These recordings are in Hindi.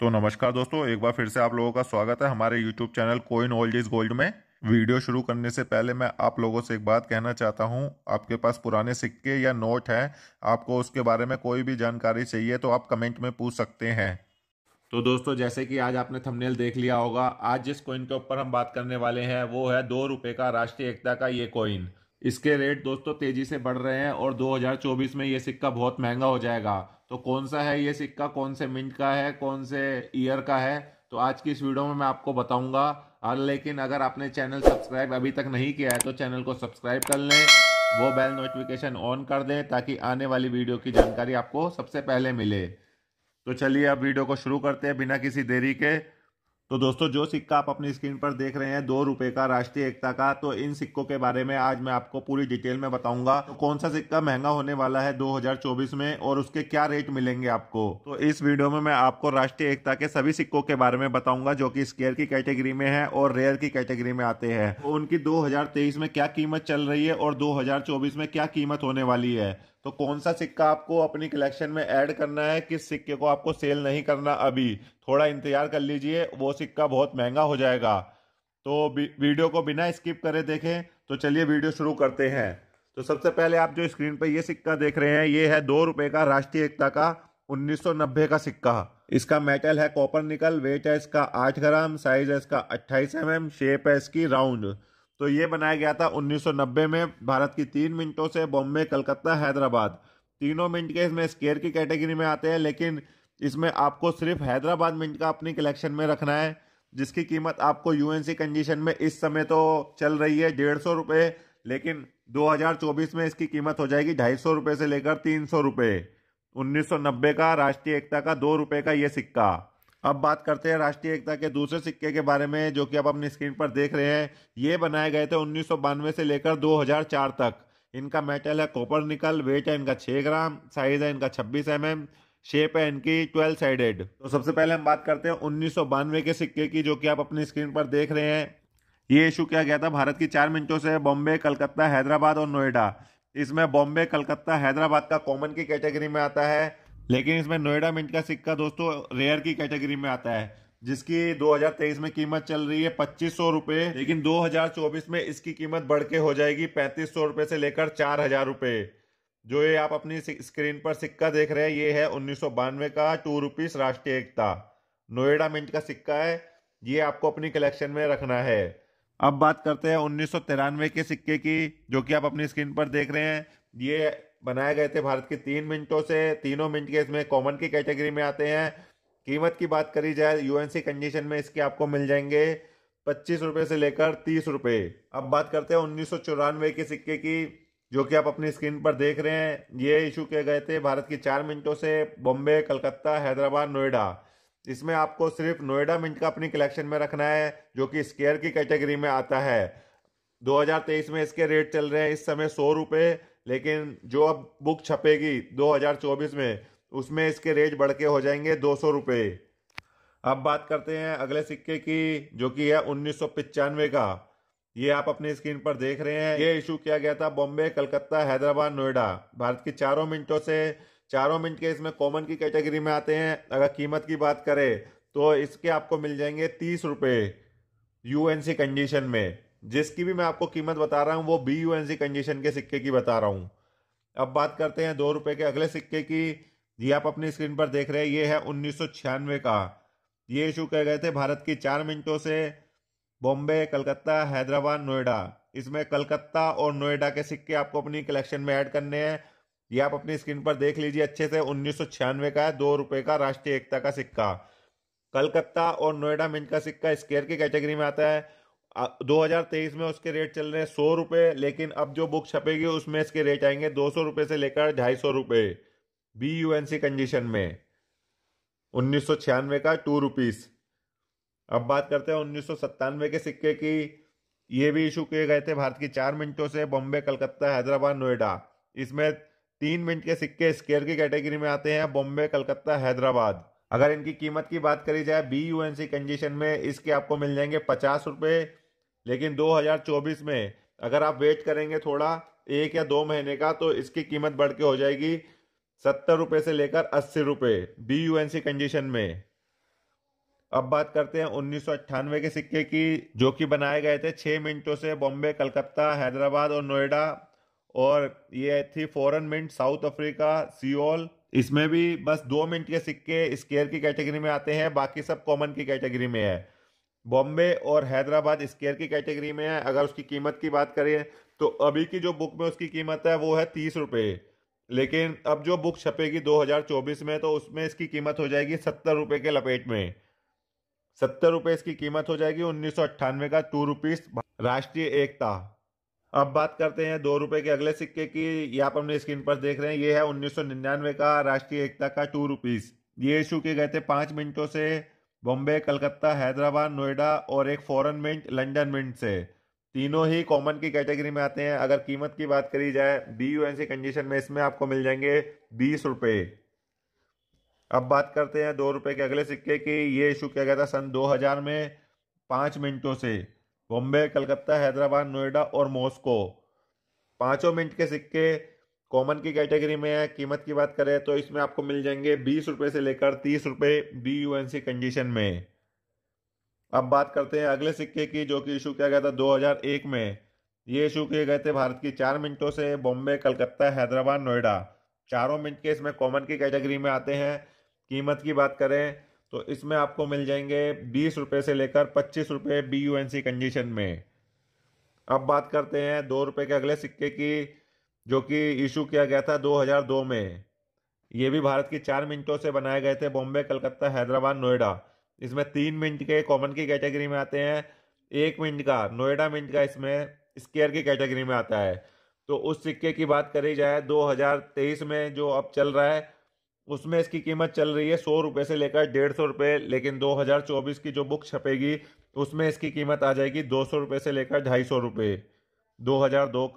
तो नमस्कार दोस्तों एक बार फिर से आप लोगों का स्वागत है हमारे YouTube channel coin old is gold में वीडियो शुरू करने से पहले मैं आप लोगों से एक बात कहना चाहता हूं आपके पास पुराने सिक्के या नोट हैं आपको उसके बारे में कोई भी जानकारी चाहिए तो आप कमेंट में पूछ सकते हैं तो दोस्तों जैसे कि आज आपने थंबनेल देख लिया होगा आज जिस कॉइन के ऊपर हम बात करने वाले हैं वो है दो रुपये का राष्ट्रीय एकता का ये कॉइन इसके रेट दोस्तों तेजी से बढ़ रहे हैं और 2024 में ये सिक्का बहुत महंगा हो जाएगा तो कौन सा है ये सिक्का कौन से मिनट का है कौन से ईयर का है तो आज की इस वीडियो में मैं आपको बताऊंगा और लेकिन अगर आपने चैनल सब्सक्राइब अभी तक नहीं किया है तो चैनल को सब्सक्राइब कर लें वो बेल नोटिफिकेशन ऑन कर दें ताकि आने वाली वीडियो की जानकारी आपको सबसे पहले मिले तो चलिए अब वीडियो को शुरू करते हैं बिना किसी देरी के तो दोस्तों जो सिक्का आप अपनी स्क्रीन पर देख रहे हैं दो रुपए का राष्ट्रीय एकता का तो इन सिक्कों के बारे में आज मैं आपको पूरी डिटेल में बताऊंगा तो कौन सा सिक्का महंगा होने वाला है 2024 में और उसके क्या रेट मिलेंगे आपको तो इस वीडियो में मैं आपको राष्ट्रीय एकता के सभी सिक्कों के बारे में बताऊंगा जो की स्केयर की कैटेगरी में है और रेयर की कैटेगरी में आते हैं तो उनकी दो में क्या कीमत चल रही है और दो में क्या कीमत होने वाली है तो कौन सा सिक्का आपको अपनी कलेक्शन में ऐड करना है किस सिक्के को आपको सेल नहीं करना अभी थोड़ा इंतजार कर लीजिए वो सिक्का बहुत महंगा हो जाएगा तो वीडियो को बिना स्किप करे देखें तो चलिए वीडियो शुरू करते हैं तो सबसे पहले आप जो स्क्रीन पर ये सिक्का देख रहे हैं ये है दो रुपए का राष्ट्रीय एकता का 1990 का सिक्का इसका मेटल है कॉपर निकल वेट है इसका 8 ग्राम साइज है इसका 28 एम शेप है इसकी राउंड तो ये बनाया गया था 1990 में भारत की तीन मिनटों से बॉम्बे कलकत्ता हैदराबाद तीनों मिनट के इसमें स्केयर की कैटेगरी में आते हैं लेकिन इसमें आपको सिर्फ हैदराबाद मिनट का अपनी कलेक्शन में रखना है जिसकी कीमत आपको यू कंडीशन में इस समय तो चल रही है डेढ़ सौ रुपये लेकिन 2024 में इसकी कीमत हो जाएगी ढाई सौ रुपये से लेकर तीन सौ रुपये उन्नीस का राष्ट्रीय एकता का दो रुपये का ये सिक्का अब बात करते हैं राष्ट्रीय एकता के दूसरे सिक्के के बारे में जो कि आप अपनी स्क्रीन पर देख रहे हैं ये बनाए गए थे उन्नीस से लेकर 2004 तक इनका मेटल है कॉपर निकल वेट है इनका छः ग्राम साइज है इनका छब्बीस एम mm, शेप है इनकी ट्वेल्व साइडेड तो सबसे पहले हम बात करते हैं उन्नीस के सिक्के की जो कि आप अपनी स्क्रीन पर देख रहे हैं ये इशू किया गया था भारत की चार मिनटों से बॉम्बे कलकत्ता हैदराबाद और नोएडा इसमें बॉम्बे कलकत्ता हैदराबाद का कॉमन की कैटेगरी में आता है लेकिन इसमें नोएडा मिंट का सिक्का दोस्तों रेयर की कैटेगरी में आता है जिसकी 2023 में कीमत चल रही है पच्चीस सौ रुपए लेकिन 2024 में इसकी कीमत बढ़ के हो जाएगी पैंतीस सौ से लेकर चार हजार रुपए जो ये आप अपनी स्क्रीन पर सिक्का देख रहे हैं ये है उन्नीस का टू रुपीस राष्ट्रीय एकता नोएडा मिंट का सिक्का है ये आपको अपनी कलेक्शन में रखना है अब बात करते हैं उन्नीस के सिक्के की जो कि आप अपनी स्क्रीन पर देख रहे हैं ये बनाए गए थे भारत की तीन मिनटों से तीनों मिनट के इसमें कॉमन की कैटेगरी में आते हैं कीमत की बात करी जाए यूएनसी कंडीशन में इसके आपको मिल जाएंगे पच्चीस रुपये से लेकर तीस रुपये अब बात करते हैं उन्नीस सौ चौरानवे के सिक्के की जो कि आप अपनी स्क्रीन पर देख रहे हैं ये इशू किए गए थे भारत की चार मिनटों से बॉम्बे कलकत्ता हैदराबाद नोएडा इसमें आपको सिर्फ नोएडा मिनट का अपनी कलेक्शन में रखना है जो कि स्केयर की कैटेगरी में आता है 2023 में इसके रेट चल रहे हैं इस समय सौ रुपये लेकिन जो अब बुक छपेगी 2024 में उसमें इसके रेट बढ़ के हो जाएंगे दो सौ रुपये अब बात करते हैं अगले सिक्के की जो कि है उन्नीस का ये आप अपनी स्क्रीन पर देख रहे हैं ये इशू किया गया था बॉम्बे कलकत्ता हैदराबाद नोएडा भारत की चारों मिनटों से चारों मिनट के इसमें कॉमन की कैटेगरी में आते हैं अगर कीमत की बात करें तो इसके आपको मिल जाएंगे तीस रुपये यू कंडीशन में जिसकी भी मैं आपको कीमत बता रहा हूँ वो B U N C condition के सिक्के की बता रहा हूँ अब बात करते हैं दो रुपये के अगले सिक्के की ये आप अपनी स्क्रीन पर देख रहे हैं ये है उन्नीस का ये इशू कह गए थे भारत की चार मिनटों से बॉम्बे कलकत्ता हैदराबाद नोएडा इसमें कलकत्ता और नोएडा के सिक्के आपको अपनी कलेक्शन में ऐड करने हैं ये आप अपनी स्क्रीन पर देख लीजिए अच्छे से उन्नीस का है दो रुपये का राष्ट्रीय एकता का सिक्का कलकत्ता और नोएडा मिंट का सिक्का स्केयर की कैटेगरी में आता है 2023 में उसके रेट चल रहे हैं सौ रुपये लेकिन अब जो बुक छपेगी उसमें इसके रेट आएंगे दो सौ रुपये से लेकर ढाई सौ रुपये B U N C condition में उन्नीस सौ छियानवे का टू रुपीज़ अब बात करते हैं उन्नीस सौ सत्तानवे के सिक्के की ये भी इशू किए गए थे भारत की चार मिनटों से बॉम्बे कलकत्ता हैदराबाद नोएडा इसमें तीन मिनट के सिक्के स्केयर की कैटेगरी में आते हैं बॉम्बे कलकत्ता हैदराबाद अगर इनकी कीमत की बात करी जाए B U N C condition में इसके आपको मिल जाएंगे पचास रुपये लेकिन 2024 में अगर आप वेट करेंगे थोड़ा एक या दो महीने का तो इसकी कीमत बढ़ के हो जाएगी सत्तर रुपये से लेकर अस्सी रुपये B U N C condition में अब बात करते हैं उन्नीस के सिक्के की जो कि बनाए गए थे छः मिनटों से बॉम्बे कलकत्ता हैदराबाद और नोएडा और ये थी foreign mint South Africa Seoul इसमें भी बस दो मिनट के सिक्के स्केयर की कैटेगरी में आते हैं बाकी सब कॉमन की कैटेगरी में है बॉम्बे और हैदराबाद स्केयर की कैटेगरी में है अगर उसकी कीमत की बात करें तो अभी की जो बुक में उसकी कीमत है वो है तीस रुपये लेकिन अब जो बुक छपेगी 2024 में तो उसमें इसकी कीमत हो जाएगी सत्तर रुपये के लपेट में सत्तर रुपये इसकी कीमत हो जाएगी उन्नीस का टू रुपीज राष्ट्रीय एकता अब बात करते हैं दो रुपये के अगले सिक्के की ये आप अपने स्क्रीन पर देख रहे हैं ये है उन्नीस का राष्ट्रीय एकता का टू रुपीज ये इशू किए गए थे पाँच मिनटों से बॉम्बे कलकत्ता हैदराबाद नोएडा और एक फॉरेन मिंट लंडन मिंट से तीनों ही कॉमन की कैटेगरी में आते हैं अगर कीमत की बात करी जाए B U N C condition में इसमें आपको मिल जाएंगे बीस रुपये अब बात करते हैं दो रुपये के अगले सिक्के की ये इशू किया गया था सन 2000 में पाँच मिनटों से बॉम्बे कलकत्ता हैदराबाद नोएडा और मॉस्को पाँचों मिनट के सिक्के कॉमन की कैटेगरी में है कीमत की बात करें तो इसमें आपको मिल जाएंगे बीस रुपये से लेकर तीस रुपये B U N C condition में अब बात करते हैं अगले सिक्के की जो कि इशू किया गया था 2001 में ये इशू किए गए थे भारत की चार मिनटों से बॉम्बे कलकत्ता हैदराबाद नोएडा चारों मिनट के इसमें कॉमन की कैटेगरी में आते हैं कीमत की बात करें तो इसमें आपको मिल जाएंगे बीस रुपये से लेकर पच्चीस रुपये B U N C condition में अब बात करते हैं दो रुपये के अगले सिक्के की जो कि इशू किया गया था 2002 में ये भी भारत की चार मिनटों से बनाए गए थे बॉम्बे कलकत्ता हैदराबाद नोएडा इसमें तीन मिनट के कॉमन की कैटेगरी में आते हैं एक मिनट का नोएडा मिनट का इसमें स्केयर की कैटेगरी में आता है तो उस सिक्के की बात करी जाए 2023 में जो अब चल रहा है उसमें इसकी कीमत चल रही है सौ रुपये से लेकर डेढ़ सौ रुपये लेकिन 2024 की जो बुक छपेगी उसमें इसकी कीमत आ जाएगी दो सौ रुपये से लेकर ढाई सौ रुपये दो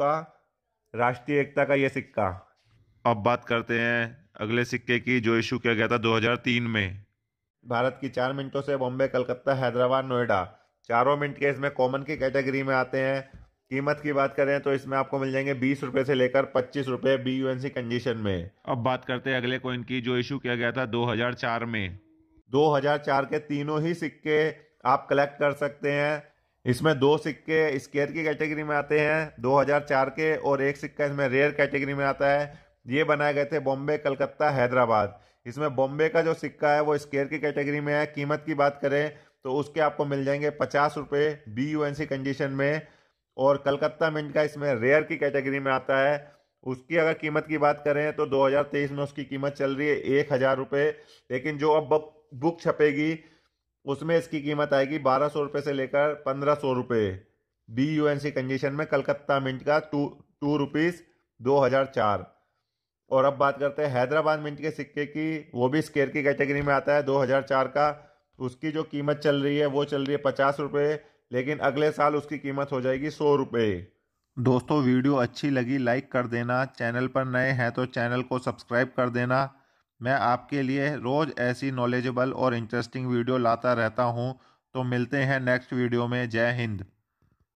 का राष्ट्रीय एकता का ये सिक्का अब बात करते हैं अगले सिक्के की जो इशू किया गया था 2003 में भारत की चार मिनटों से बॉम्बे कलकत्ता हैदराबाद नोएडा चारों मिनट के इसमें कॉमन की कैटेगरी में आते हैं कीमत की बात करें तो इसमें आपको मिल जाएंगे बीस रुपए से लेकर पच्चीस रुपए B U N C condition में अब बात करते हैं अगले कॉइन की जो इशू किया गया था 2004 में 2004 के तीनों ही सिक्के आप कलेक्ट कर सकते हैं इसमें दो सिक्के स्केयर की कैटेगरी में आते हैं 2004 के और एक सिक्का इसमें रेयर कैटेगरी में आता है ये बनाए गए थे बॉम्बे कलकत्ता हैदराबाद इसमें बॉम्बे का जो सिक्का है वो स्केयर की कैटेगरी में है कीमत की बात करें तो उसके आपको मिल जाएंगे पचास रुपये बी यू कंडीशन में और कलकत्ता मिंट का इसमें रेयर की कैटेगरी में आता है उसकी अगर कीमत की बात करें तो 2023 में उसकी कीमत चल रही है एक हज़ार रुपये लेकिन जो अब बुक छपेगी उसमें इसकी कीमत आएगी बारह सौ रुपये से लेकर पंद्रह सौ रुपये B U N C condition में कलकत्ता मिंट का टू टू रुपीज़ दो हज़ार चार और अब बात करते हैं हैदराबाद मिंट के सिक्के की वो भी स्केयर की कैटेगरी में आता है दो हज़ार चार का उसकी जो कीमत चल रही है वो चल रही है पचास रुपये लेकिन अगले साल उसकी कीमत हो जाएगी सौ रुपये दोस्तों वीडियो अच्छी लगी लाइक कर देना चैनल पर नए हैं तो चैनल को सब्सक्राइब कर देना मैं आपके लिए रोज़ ऐसी नॉलेजेबल और इंटरेस्टिंग वीडियो लाता रहता हूँ तो मिलते हैं नेक्स्ट वीडियो में जय हिंद